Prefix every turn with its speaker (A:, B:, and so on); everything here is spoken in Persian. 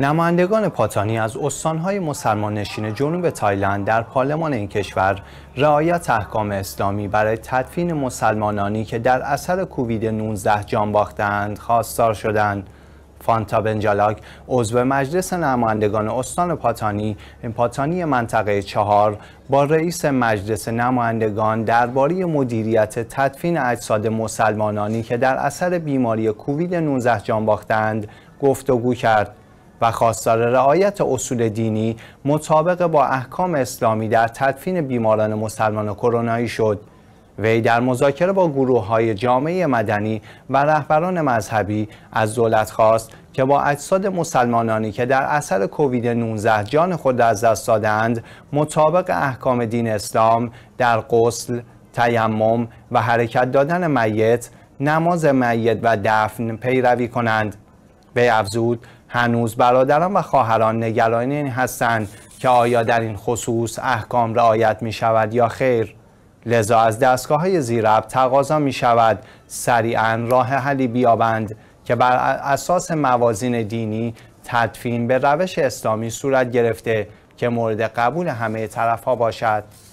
A: نمایندگان پاتانی از استانهای مسلمان نشین جنوب تایلند در پارلمان این کشور رعایت احکام اسلامی برای تدفین مسلمانانی که در اثر کووید 19 جان باختند خواستار شدند. فانتا بنجالاک عضو مجلس نمایندگان استان پاتانی پاتانی منطقه چهار با رئیس مجلس نمایندگان درباره مدیریت تدفین اجساد مسلمانانی که در اثر بیماری کووید 19 جان باختند گفتگو کرد و خواستار رعایت اصول دینی مطابق با احکام اسلامی در تدفین بیماران مسلمان کرونایی شد وی در مذاکره با گروه های جامعه مدنی و رهبران مذهبی از دولت خواست که با اجساد مسلمانانی که در اثر کووید 19 جان خود از دست دادند مطابق احکام دین اسلام در قسل تیمم و حرکت دادن میت، نماز میت و دفن پیروی کنند. به افزود هنوز برادران و خواهران نگران این هستند که آیا در این خصوص احکام رعایت می شود یا خیر لذا از دستگاه های زیرب تقاضا می شود سریعا راه حلی بیابند که بر اساس موازین دینی تدفین به روش اسلامی صورت گرفته که مورد قبول همه طرف ها باشد